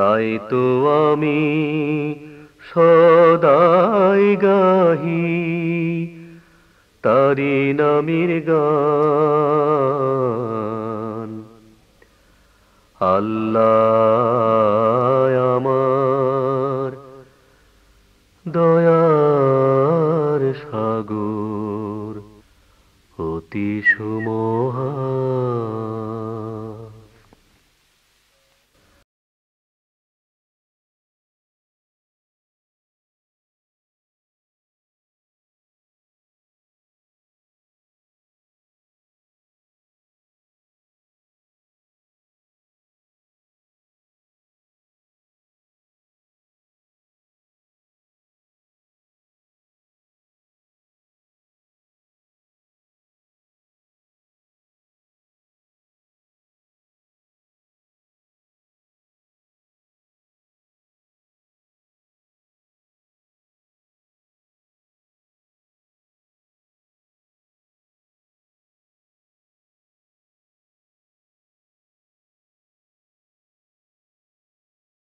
তাই তো আমি সদাই গাহি তারি নামির গান আল্লাহ আমার দয়ার সাগর অতি সুম